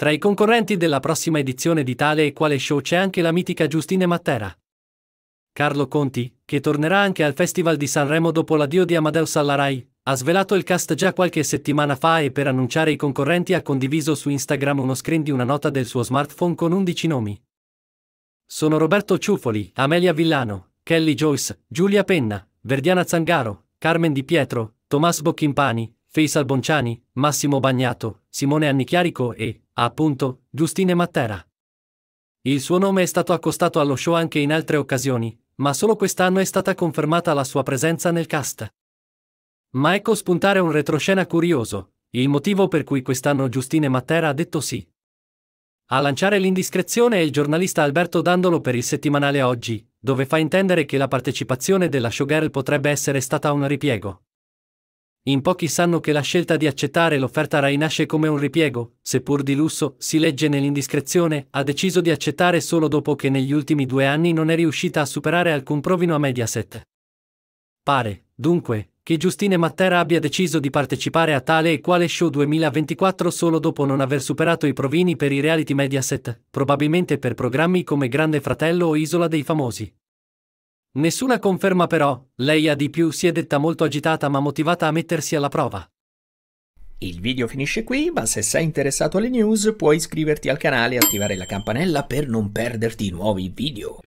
Tra i concorrenti della prossima edizione di tale e quale show c'è anche la mitica Giustine Matera. Carlo Conti, che tornerà anche al Festival di Sanremo dopo l'addio di Amadeus alla Rai, ha svelato il cast già qualche settimana fa e per annunciare i concorrenti ha condiviso su Instagram uno screen di una nota del suo smartphone con 11 nomi. Sono Roberto Ciuffoli, Amelia Villano, Kelly Joyce, Giulia Penna, Verdiana Zangaro, Carmen Di Pietro, Tomas Bocchimpani, Faisal Bonciani, Massimo Bagnato, Simone Annichiarico e, appunto, Giustine Matera. Il suo nome è stato accostato allo show anche in altre occasioni, ma solo quest'anno è stata confermata la sua presenza nel cast. Ma ecco spuntare un retroscena curioso, il motivo per cui quest'anno Giustine Matera ha detto sì. A lanciare l'indiscrezione è il giornalista Alberto Dandolo per il settimanale Oggi, dove fa intendere che la partecipazione della showgirl potrebbe essere stata un ripiego. In pochi sanno che la scelta di accettare l'offerta Rai nasce come un ripiego, seppur di lusso, si legge nell'indiscrezione, ha deciso di accettare solo dopo che negli ultimi due anni non è riuscita a superare alcun provino a Mediaset. Pare, dunque, che Giustine Matera abbia deciso di partecipare a tale e quale show 2024 solo dopo non aver superato i provini per i reality Mediaset, probabilmente per programmi come Grande Fratello o Isola dei Famosi. Nessuna conferma però, lei ha di più si è detta molto agitata ma motivata a mettersi alla prova. Il video finisce qui, ma se sei interessato alle news puoi iscriverti al canale e attivare la campanella per non perderti i nuovi video.